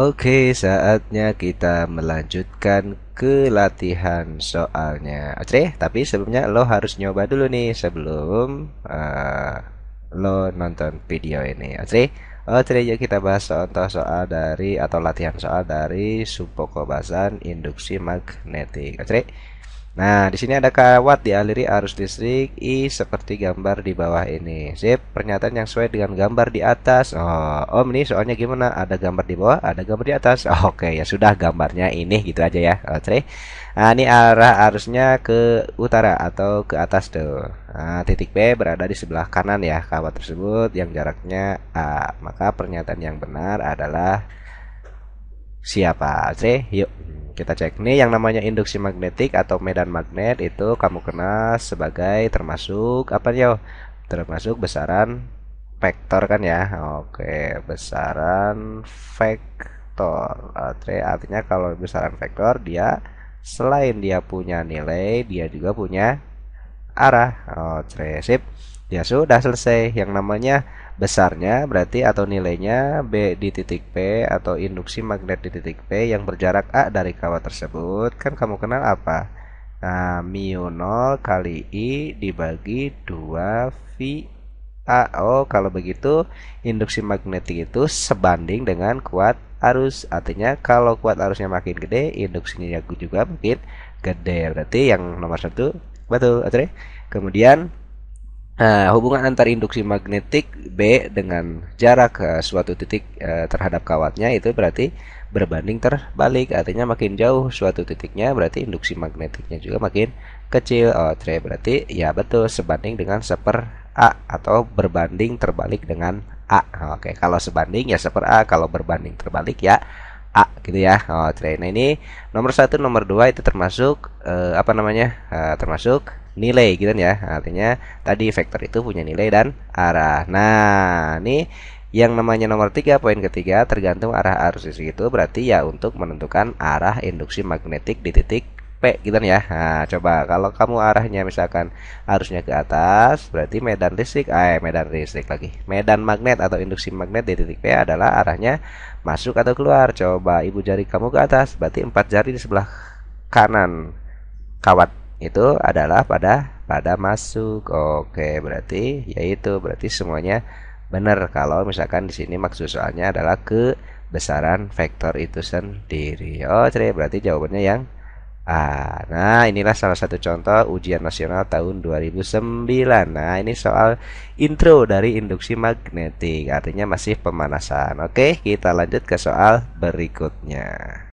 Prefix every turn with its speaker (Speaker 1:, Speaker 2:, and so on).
Speaker 1: Oke, saatnya kita melanjutkan ke latihan soalnya. Oke, tapi sebelumnya lo harus nyoba dulu nih sebelum uh, lo nonton video ini. Oke, oke, yuk kita bahas contoh soal dari atau latihan soal dari supokobasan induksi magnetik. Oke, Nah, di sini ada kawat dialiri arus listrik I seperti gambar di bawah ini. Sip, pernyataan yang sesuai dengan gambar di atas. Oh, Om ini soalnya gimana? Ada gambar di bawah, ada gambar di atas. Oke, okay. ya sudah gambarnya ini gitu aja ya. Oke. Nah, ini arah arusnya ke utara atau ke atas tuh. Nah, titik B berada di sebelah kanan ya kawat tersebut yang jaraknya A. Maka pernyataan yang benar adalah siapa? Oke, yuk kita cek nih yang namanya induksi magnetik atau medan magnet itu kamu kenal sebagai termasuk apa ya termasuk besaran vektor kan ya oke besaran vektor artinya kalau besaran vektor dia selain dia punya nilai dia juga punya arah oh sip ya sudah selesai yang namanya besarnya berarti atau nilainya B di titik P atau induksi magnet di titik P yang berjarak A dari kawat tersebut kan kamu kenal apa? Nah, mu 0 kali I dibagi 2 V A. Oh, kalau begitu induksi magnetik itu sebanding dengan kuat arus. Artinya kalau kuat arusnya makin gede, induksinya juga mungkin gede. Berarti yang nomor satu betul, Atre. Kemudian Nah, hubungan antar induksi magnetik B dengan jarak ke eh, suatu titik e, terhadap kawatnya itu berarti berbanding terbalik. Artinya makin jauh suatu titiknya berarti induksi magnetiknya juga makin kecil. Oh, tre berarti ya betul sebanding dengan seper A atau berbanding terbalik dengan A. Oke, kalau sebanding ya seper A, kalau berbanding terbalik ya A gitu ya. Oh, tre. Nah, ini nomor satu, nomor dua itu termasuk e, apa namanya? E, termasuk nilai gitu kan ya. Artinya tadi vektor itu punya nilai dan arah. Nah, ini yang namanya nomor tiga poin ketiga tergantung arah arus listrik itu berarti ya untuk menentukan arah induksi magnetik di titik P gitu kan ya. Nah, coba kalau kamu arahnya misalkan arusnya ke atas, berarti medan listrik, eh medan listrik lagi. Medan magnet atau induksi magnet di titik P adalah arahnya masuk atau keluar. Coba ibu jari kamu ke atas, berarti empat jari di sebelah kanan kawat itu adalah pada pada masuk. Oke, berarti yaitu berarti semuanya benar kalau misalkan di sini maksud soalnya adalah kebesaran vektor itu sendiri. Oh, cerai berarti jawabannya yang A. Nah, inilah salah satu contoh ujian nasional tahun 2009. Nah, ini soal intro dari induksi magnetik, artinya masih pemanasan. Oke, kita lanjut ke soal berikutnya.